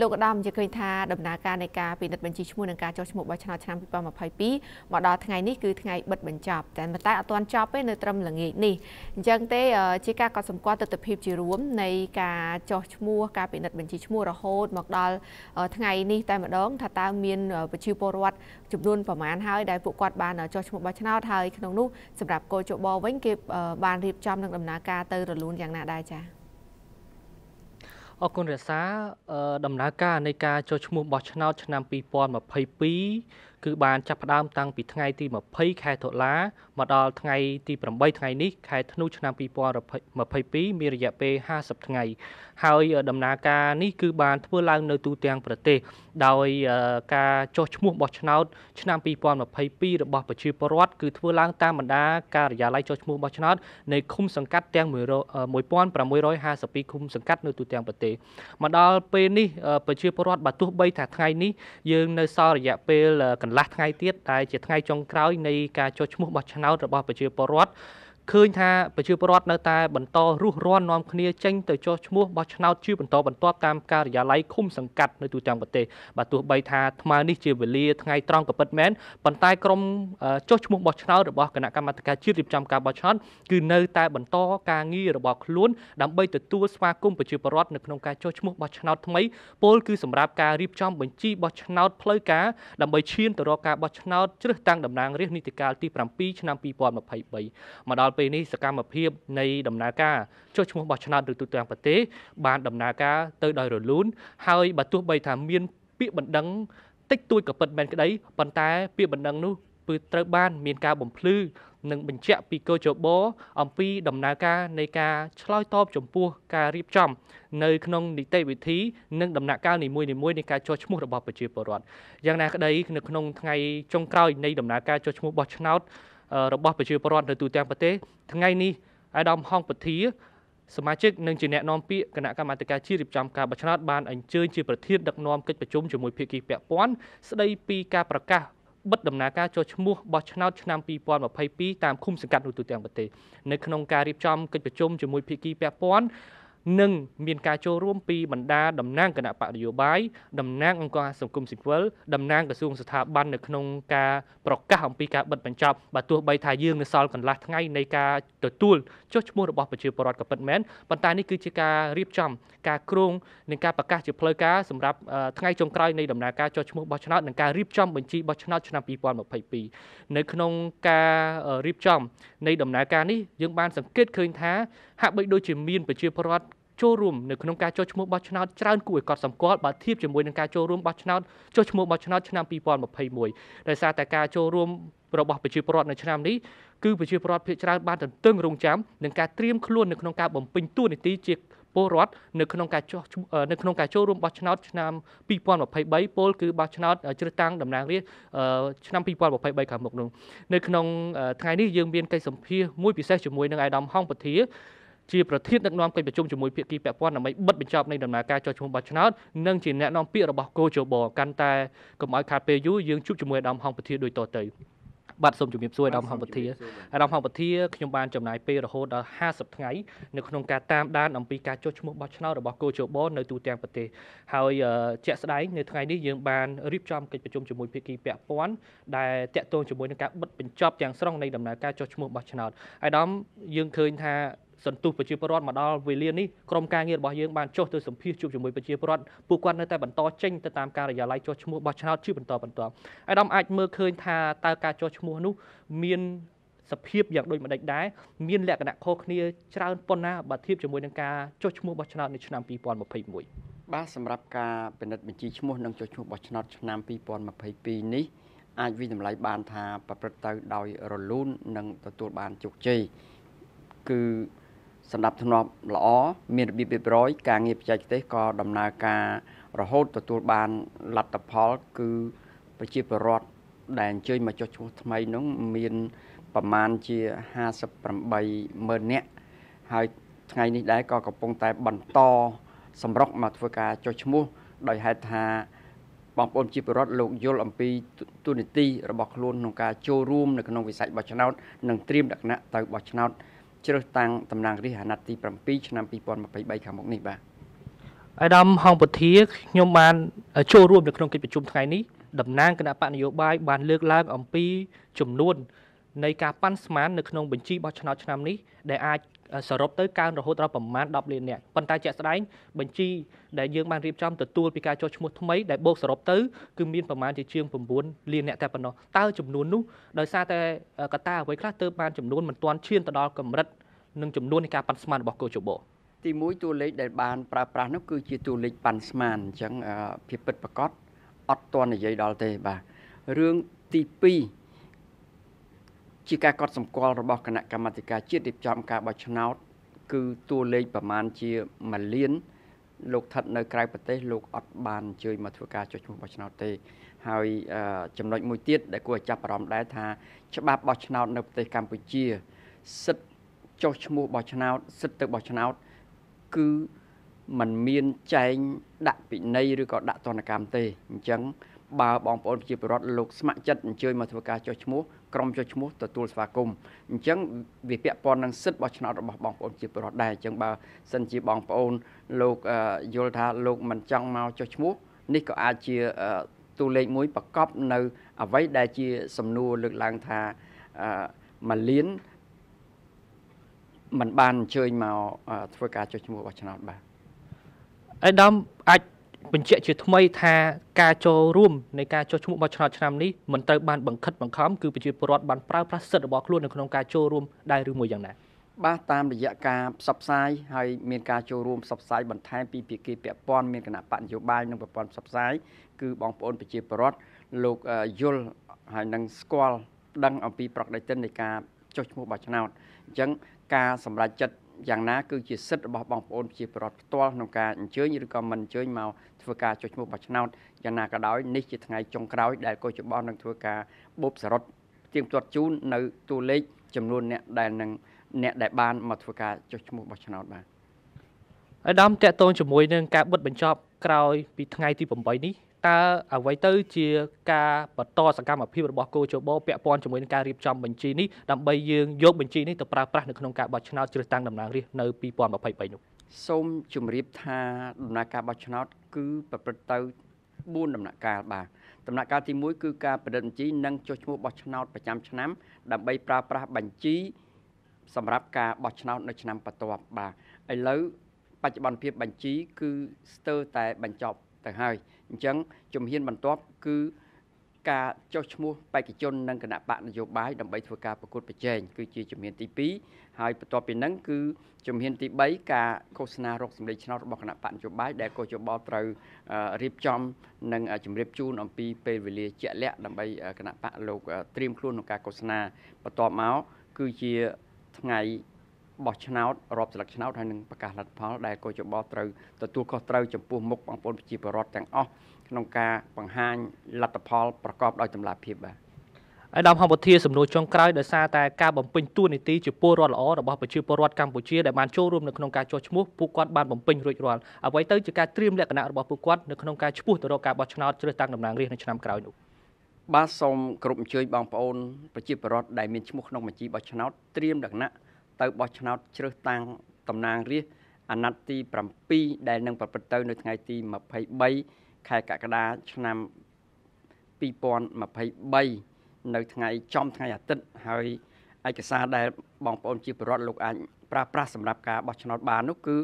លោកឧត្តមជាឃើញថាដំណើរការនៃការពិនិត្យបញ្ជីឈ្មោះនិងការចុះឈ្មោះបោះឆ្នោតឆ្នាំ2022មកដល់ថ្ងៃនេះគឺថ្ងៃបិទបញ្ចប់តែតែអត់ទាន់ចប់ទេនៅត្រឹមល្ងាចនេះអញ្ចឹងទេ ជាការកត់សម្គាល់ទស្សនវិជ្ជាជារួមនៃការចុះឈ្មោះការពិនិត្យបញ្ជីឈ្មោះរហូត មកដល់ថ្ងៃនេះតែម្ដងថាតើមាន ប្រជាពលរដ្ឋចំនួនប្រមាណហើយដែលពួកគាត់បានចុះឈ្មោះបោះឆ្នោតហើយក្នុងនោះសម្រាប់កោជបវិញ គេ បានរៀបចំនឹងដំណើរការទៅរលូនយ៉ាងណាដែរចា៎អគុណរាសា ដំណើរការនៃការចុះឈ្មោះបោះឆ្នោតឆ្នាំ2022គឺបានចាប់ផ្ដើមតាំងពីថ្ងៃ ទី20ខែតុលាមកដល់ថ្ងៃទី8ថ្ងៃនេះខែធ្នូឆ្នាំ2022មានរយៈពេល50ថ្ងៃហើយ ដំណើរការនេះគឺបានធ្វើឡើងនៅទូទាំងប្រទេសដោយការចុះឈ្មោះបោះឆ្នោតឆ្នាំ2022របស់ ប្រជាពលរដ្ឋគឺធ្វើឡើង តាមបណ្ដាការិយាល័យចុះឈ្មោះបោះឆ្នោតនៃឃុំសង្កាត់ ទាំង1652ឃុំសង្កាត់នៅទូទាំងប្រទេសមកដល់ពេលនេះ ប្រជាពលរដ្ឋបើទោះបីថាថ្ងៃនេះយើងនៅសល់រយៈពេលកន្លះថ្ងៃទៀតដែលជាថ្ងៃចុងក្រោយនៃការចុះឈ្មោះបោះឆ្នោតរបស់ប្រជាពលរដ្ឋឃើញថាប្រជាពលរដ្ឋនៅតែបន្តរស់រាននាំគ្នាចេញទៅចោះឈ្មោះបោះឆ្នោតជាបន្តបន្ទាប់តាមការិយាល័យឃុំសង្កាត់នៅទូទាំងប្រទេសបាទទោះបីថាអាត្មានេះជាវេលាថ្ងៃត្រង់ក៏ពិតមែនប៉ុន្តែក្រុមចោះឈ្មោះបោះឆ្នោតរបស់គណៈកម្មាធិការជាតិរៀបចំការបោះឆ្នោតគឺនៅតែបន្តការងាររបស់ខ្លួនដើម្បីទទួលស្វាគមន៍ប្រជាពលរដ្ឋនៅក្នុងការចោះឈ្មោះបោះឆ្នោតថ្មីពលគឺសម្រាប់ការរៀបចំបញ្ជីបោះឆ្នោតផ្លូវការដើម្បីឈានទៅរកការបោះឆ្នោតជ្រើសតាំងតំណាងរាស្ត្រនីតិកាលទី7ឆ្នាំ2023មកដល់ពេលនេះសកម្មភាព នៃដំណើរការចុះឈ្មោះបោះឆ្នោតឬទូទាំងប្រទេសបានដំណើរការទៅដោយរលូនហើយបើទោះបីថាមាន ពាក្យបណ្ដឹងតិចតួចក៏ពិតមែនក្តីប៉ុន្តែពាក្យបណ្ដឹងនោះគឺត្រូវបាន មានការបំភ្លឺនិងបញ្ជាក់ពីកោជបអំពីដំណើរការនៃការឆ្លើយតបចំពោះការរៀបចំ នៅក្នុងនីតិវិធី និងដំណាក់កាលនីមួយៗនៃការចុះឈ្មោះ របស់ប្រជាពលរដ្ឋយ៉ាងណាក្តីនៅក្នុងថ្ងៃចុងក្រោយ នៃដំណើរការចុះឈ្មោះបោះឆ្នោតរបស់ប្រជាពលរដ្ឋនៅទូទាំងប្រទេសថ្ងៃនេះអាដាមហងពធាសមាជិកនិងជាអ្នកណែនាំពាក្យគណៈកម្មាធិការជាតិរៀបចំការបោះឆ្នោតបានអញ្ជើញជាប្រធានដឹកនាំកិច្ចប្រជុំជាមួយភាគីពាក់ព័ន្ធស្ដីពីការប្រកាសបិទដំណើរការចុះឈ្មោះបោះឆ្នោតឆ្នាំ2022តាមឃុំសង្កាត់នៅទូទាំងប្រទេសនៅក្នុងការរៀបចំកិច្ចប្រជុំជាមួយភាគីពាក់ព័ន្ធនិងមានការចូលរួមពីបណ្ដាតំណាងគណៈបកនយោបាយតំណាងអង្គការសង្គមស៊ីវិលតំណាងក្រសួងស្ថាប័ននៅក្នុងការប្រកាសអំពីការបិទបញ្ចប់បើទោះបីថាយើងនៅសល់កន្លះថ្ងៃនៃការទទួលចុះឈ្មោះរបស់ប្រជាពលរដ្ឋក៏ពិតមែនប៉ុន្តែនេះគឺជាការរៀបចំ ការគ្រោងនិងការប្រកាសជាផ្លូវការសម្រាប់ថ្ងៃចុងក្រោយនៃដំណើរការចុះឈ្មោះបោះឆ្នោតនិងការរៀបចំបញ្ជីបោះឆ្នោតឆ្នាំ2022នៅក្នុងការរៀបចំ នៃដំណើរការនេះយើងបានសង្កេតឃើញថាហាក់បីដូចជាមានប្រជាពលរដ្ឋចូលរួមនៅក្នុងការចុះឈ្មោះបោះឆ្នោតច្រើនគួរឲ្យកត់សម្គាល់បើធៀបជាមួយនឹងការចូលរួមបោះឆ្នោតចុះឈ្មោះបោះឆ្នោតឆ្នាំ2021ដោយសារតែការចូលរួមរបស់ប្រជាពលរដ្ឋនៅឆ្នាំនេះគឺប្រជាពលរដ្ឋភាគច្រើនបានទន្ទឹងរង់ចាំនឹងការត្រៀមខ្លួននៅក្នុងការបំពេញតួនាទីជាពលរដ្ឋនៅក្នុងការចុះនៅក្នុងការចូលរួមបោះឆ្នោតឆ្នាំ2023ពលគឺបោះឆ្នោតជ្រើសតាំងតំណាងរាស្ត្រឆ្នាំ2023ខាងមុខនោះនៅក្នុងថ្ងៃនេះយើងមានកិច្ចសម្ភាសន៍មួយពិសេសជាមួយនឹងអាយដាមហងពធាជាប្រធានដឹកនាំកិច្ចប្រជុំជាមួយភាគីពាក់ព័ន្ធដើម្បីបិទបញ្ចប់នៃដំណើរការចុះឈ្មោះបោះឆ្នោតនិងជាអ្នកនាំពាក្យរបស់គូជបកាន់តែកុំឲ្យខាតពេលយូរយើងជួបជាមួយអាដាមហងពធាដូចតទៅបាទសូមជម្រាបសួរអាដាមហំពធាអាដាមហំពធាខ្ញុំបានចំណាយពេលរហូតដល់50ថ្ងៃនៅក្នុងការតាមដានអំពីការចុះឈ្មោះបោះឆ្នោតរបស់គូជបនៅទូទាំងប្រទេសហើយជាក់ស្ដែងនៅថ្ងៃនេះយើងបានរៀបចំកិច្ចប្រជុំជាមួយភាគីពាក់ព័ន្ធដែលតាក់ទងជាមួយនឹងការបិទបញ្ចប់ទាំងស្រុងនៃដំណើរការចុះឈ្មោះបោះឆ្នោតអាដាមយើងឃើញថាសន្ទុះប្រជាពលរដ្ឋមកដល់វេលានេះក្រុមការងាររបស់យើងបានចុះទៅសម្ភាសជួបជាមួយប្រជាពលរដ្ឋពួកគាត់នៅតែបន្តចេញទៅតាមការិយាល័យចុះឈ្មោះបោះឆ្នោតជាបន្តបន្ទាប់អាដាមអាចមើលឃើញថាតើការចុះឈ្មោះនោះ មានសភាពយ៉ាងដូចម្ដេចដែរមានលក្ខណៈខុសគ្នាច្រើនប៉ុណ្ណាបើធៀបជាមួយនឹងការចុះឈ្មោះបោះឆ្នោតនៅឆ្នាំ2021បាទសម្រាប់ការពិនិត្យបញ្ជីឈ្មោះនិងចុះឈ្មោះបោះឆ្នោតឆ្នាំ2022នេះអាចវិតម្លៃបានថាប្រព្រឹត្តទៅដោយរលូន និងទទួលបានជោគជ័យគឺសម្ដាប់ធ្នាប់ល្អមានរបៀបរៀបរយការងារបច្ចេកទេសក៏ដំណើរការរហូតទទួលបានលទ្ធផល គឺប្រជាពលរដ្ឋដែលអញ្ជើញមកចុះឈ្មោះថ្មីនោះមានប្រមាណជា580,000នាក់ហើយថ្ងៃនេះដែរក៏កំពុងតែបន្តសម្រុកមកធ្វើការចុះឈ្មោះ ដោយហេតុថា បងប្អូនជាពលរដ្ឋលោកយល់អំពី ទូនីតិរបស់ខ្លួនក្នុងការចូលរួមនៅក្នុងវិស័យបោះឆ្នោតនិងត្រៀមលក្ខណៈទៅបោះឆ្នោតជ្រើសតាំងតំណាងរាស្ត្រអាណត្តិទី7ឆ្នាំ2023ខាងមុខនេះបាទអាយដាម ហងពធាខ្ញុំបានចូលរួមនៅក្នុងកិច្ចប្រជុំថ្ងៃនេះតំណាងគណៈបកនយោបាយបាន លើកឡើងអំពីចំនួននៃការប៉ាន់ស្មាននៅក្នុងបញ្ជីបោះឆ្នោតឆ្នាំនេះដែលអាចសរុបទៅកើនរហូតដល់ប្រមាណ10លាននាក់ប៉ុន្តែជាក់ស្ដែងបញ្ជីដែលយើងបានរៀបចំទទួលពីការចុះឈ្មោះថ្មីដែលបូកសរុបទៅគឺមានប្រមាណជាជាង9លាននាក់តែប៉ុណ្ណោះតើចំនួននោះដោយសារតែកត្តាអ្វីខ្លះទើបបានចំនួនមិនទាន់ឈានទៅដល់កម្រិតនិងចំនួននៃការប៉ាន់ស្មានរបស់កោជបោទី1តួលេខដែលបានប្រើប្រាស់នោះគឺជាតួលេខប៉ាន់ស្មានអញ្ចឹងភាពពិតប្រាកដអត់ទាន់និយាយដល់ទេបាទរឿងទី2ជាការកត់សម្គាល់របស់គណៈកម្មាធិការជាតិរៀបចំការបោះឆ្នោតគឺតួលេខប្រមាណជា1លាន លោកស្ថិតនៅក្រៅប្រទេសលោកអត់បានអញ្ជើញមកធ្វើការចុះឈ្មោះបោះឆ្នោតទេ ហើយចំណុចមួយទៀតដែលគួរឲ្យចាប់អារម្មណ៍ដែរថា ច្បាប់បោះឆ្នោត នៅប្រទេសកម្ពុជាសិទ្ធចុះឈ្មោះបោះឆ្នោតសិទ្ធទៅបោះឆ្នោតគឺมันមានចែងដាក់ពិន័យឬក៏ដាក់ទណ្ឌកម្មទេអញ្ចឹងបើបងប្អូនប្រជាពលរដ្ឋលោកស្ម័គ្រចិត្តអញ្ជើញមកធ្វើការចុះឈ្មោះក្រុមចុះឈ្មោះទទួលស្វាគមន៍អញ្ចឹងវាពាក់ព័ន្ធនឹងសិទ្ធិបោះឆ្នោតរបស់បងប្អូនប្រជាពលរដ្ឋដែរអញ្ចឹងបើសិនជា បងប្អូន លោកយល់ថា លោក មិនចង់មកចុះឈ្មោះ នេះក៏អាចជាតួលេខមួយប្រកបនៅអ្វីដែលជា សំណួរលើកឡើងថាមួយលានมันបានអញ្ជើញមកធ្វើការចុះឈ្មោះរបស់ឆ្នោតបាទអេដាមអាចបញ្ជាក់ជាថ្មីថាការចូលរួមនៃការចុះឈ្មោះបោះឆ្នោតឆ្នាំនេះមិនត្រូវបានបង្ខិតបង្ខំគឺប្រជាពលរដ្ឋបានប្រើប្រាស់សិទ្ធិរបស់ខ្លួននៅក្នុងការចូលរួមដែរឬមួយយ៉ាងណាបាទតាមរយៈការផ្សព្វផ្សាយហើយមានការចូលរួមផ្សព្វផ្សាយបន្ថែមពីភាគីពាក់ព័ន្ធមានគណៈបកនយោបាយនិងប្រព័ន្ធផ្សព្វផ្សាយគឺបងប្អូនប្រជាពលរដ្ឋលោកយល់ហើយនឹងស្គាល់ដឹងអំពីប្រកដីតិននៃការចុះឈ្មោះបោះឆ្នោតអញ្ចឹងការសម្រេចចិត្តយ៉ាងណាគឺជាសិទ្ធិរបស់បងប្អូនប្រជាពលរដ្ឋផ្ទាល់ក្នុងការអញ្ជើញឬក៏មិនអញ្ជើញមកធ្វើការចុះឈ្មោះបោះឆ្នោតយ៉ាងណាក៏ដោយនេះជាថ្ងៃចុងក្រោយដែលកោះច្បងនឹងធ្វើការបូបសរុបទៀងទាត់ជូននៅតួលេខចំនួនអ្នកដែលនឹងអ្នកដែលបានមកធ្វើការចុះឈ្មោះបោះឆ្នោតបាទឥដាមតកតងជាមួយនឹងការបិទបញ្ចប់ក្រោយពីថ្ងៃទី8នេះតើអ្វីទៅជាការបន្តសកម្មភាពរបស់គោជបពាក់ព័ន្ធជាមួយនឹងការរៀបចំបញ្ជីនេះដើម្បីយើងយកបញ្ជីនេះទៅប្រើប្រាស់នៅក្នុងការបោះឆ្នោតជ្រើសតាំងតំណាងរាស្ត្រនៅ2023នោះសូមជម្រាបថាដំណើរការបោះឆ្នោតគឺប្រព្រឹត្តទៅ4ដំណាក់កាលបាទដំណាក់កាលទី1គឺការប្រឌិតបញ្ជីនិងចុះឈ្មោះបោះឆ្នោតប្រចាំឆ្នាំ ដើម្បីប្រើប្រាស់បញ្ជីសម្រាប់ការបោះឆ្នោតនៅឆ្នាំបន្ទាប់បាទឥឡូវបច្ចុប្បន្នភាពបញ្ជីគឺស្ទើរតែបញ្ចប់ទៅហើយអញ្ចឹងជំហានបន្ទាប់ គឺការចុះឈ្មោះបេក្ខជននិងគណៈបកនយោបាយដើម្បីធ្វើការប្រកួតប្រជែងគឺជាជំហានទី2ហើយបន្ទាប់ពីហ្នឹងគឺជំហានទី3ការឃោសនារកសម្លេងឆ្នោតរបស់គណៈបកនយោបាយដែលកោះយោបល់ត្រូវរៀបចំ និងជម្រាបជូនអំពីពេលវេលាជាក់លាក់ដើម្បីគណៈបកលោកត្រៀមខ្លួនក្នុងការឃោសនាបន្ទាប់មកគឺជាថ្ងៃបោះឆ្នោតរាប់ស្លឹកឆ្នោតហើយនឹងប្រកាសលទ្ធផលដែលកោជបត្រូវទទួលខុសត្រូវចំពោះមុខបងប្អូនប្រជាពលរដ្ឋទាំងអស់ក្នុងការបង្ហាញលទ្ធផលប្រកបដោយតម្លាភាពបាទឯកឧត្តមហំពធាសំណួរចុងក្រោយដោយសារតែការបំពេញតួនាទីជាពលរដ្ឋល្អរបស់ប្រជាពលរដ្ឋកម្ពុជាដែលបានចូលរួមនៅក្នុងការចោះឈ្មោះពួកគាត់បានបំពេញរួចរាល់អ្វីទៅជាការត្រៀមលក្ខណៈរបស់ពួកគាត់នៅក្នុងការឈ្មោះទៅរកការបោះឆ្នោតជ្រើសតាំងតំណាងរាស្ត្រនៅឆ្នាំក្រោយនោះបាទសូមគ្រប់អញ្ជើញបងប្អូនប្រជាពលរដ្ឋដែលមានឈ្មោះក្នុងបញ្ជីបោះឆ្នោតត្រៀមលក្ខណៈទៅបោះឆ្នោតជ្រើសតាំងតំណាងរាស្ត្រអាណត្តិទី7ដែលនឹងប្រព្រឹត្តទៅនៅថ្ងៃទី23ខែកក្កដាឆ្នាំ2023នៅថ្ងៃចំថ្ងៃអាទិត្យហើយឯកសារដែលបងប្អូនជាពលរដ្ឋលោកអាចប្រើប្រាស់សម្រាប់ការបោះឆ្នោតបាននោះគឺ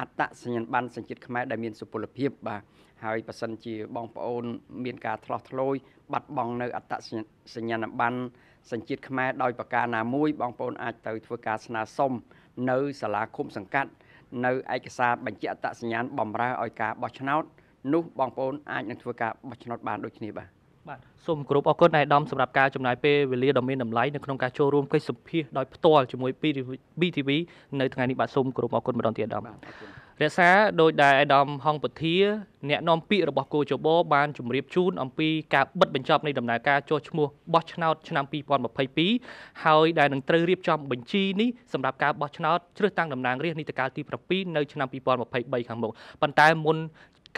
អត្តសញ្ញាណប័ណ្ណសញ្ជាតិខ្មែរដែលមានសុពលភាពបាទហើយបើសិនជាបងប្អូន មានការឆ្លោះឆ្លោយបាត់បង់នៅអត្តសញ្ញាណប័ណ្ណសញ្ជាតិខ្មែរដោយប្រការណាមួយបងប្អូនអាចទៅធ្វើការស្នើសុំនៅសាលាឃុំសង្កាត់នៅឯកសារបញ្ជាក់អត្តសញ្ញាណបំរើឲ្យការបោះឆ្នោតនោះបងប្អូនអាចនឹងធ្វើការបោះឆ្នោតបានដូចគ្នាបាទបាទសូមគោរពអរគុណអាយដាមសម្រាប់ការចំណាយពេលវេលាដ៏មានតម្លៃនៅក្នុងការចូលរួមកិច្ចសម្ភាសដោយផ្ទាល់ជាមួយ BTV នៅ ថ្ងៃនេះបាទសូមគោរពអរគុណម្ដងទៀតអាយដាមរក្សាដោយដែលអាយដាមហងពធាអ្នកនាំពាក្យរបស់គូចបបានជម្រាបជូនអំពីការបិទបញ្ចប់នៃដំណើរការចុះឈ្មោះបោះឆ្នោតឆ្នាំ2022ហើយដែលនឹងត្រូវរៀបចំបញ្ជីនេះសម្រាប់ការបោះឆ្នោតជ្រើសតាំងតំណាងរាស្ត្រនីតិកាលទី7នៅឆ្នាំ2023ខាងមុខប៉ុន្តែមុន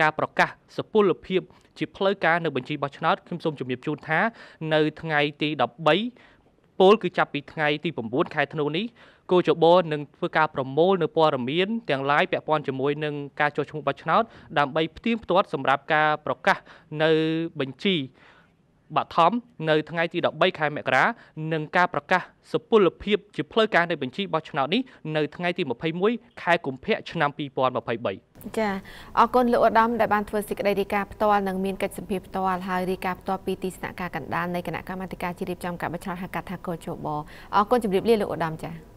ការប្រកាសសុពលភាពជាផ្លូវការនៅបញ្ជីបោះឆ្នោតខ្ញុំសូមជម្រាបជូនថា នៅថ្ងៃទី13ពលគឺចាប់ពីថ្ងៃទី9ខែធ្នូនេះគូចបោនឹងធ្វើការប្រមូលនៅព័ត៌មានទាំង lain ពាក់ព័ន្ធជាមួយនឹងការចុះឈ្មោះបោះឆ្នោត ដើម្បីផ្ទៀងផ្ទាត់សម្រាប់ការប្រកាសនៅបញ្ជីបឋមនៅថ្ងៃទី13ខែមករានិងការប្រកាសសុពលភាពជាផ្លូវការនៃបញ្ជីបោះឆ្នោតនេះនៅថ្ងៃទី21ខែកុម្ភៈឆ្នាំ2023ចាអរគុណលោកឧត្តមដែលបានធ្វើសេចក្តីរាយការណ៍ផ្ទាល់និងមានកិច្ចសម្ភារផ្ទាល់ហើយរាយការណ៍ផ្ទាល់ពីទីស្នាក់ការកណ្ដាលនៃគណៈកម្មាធិការជ្រៀបចំការបោះឆ្នោតហៅកាត់ថាកោជបអរគុណជម្រាបលាលោកឧត្តមចា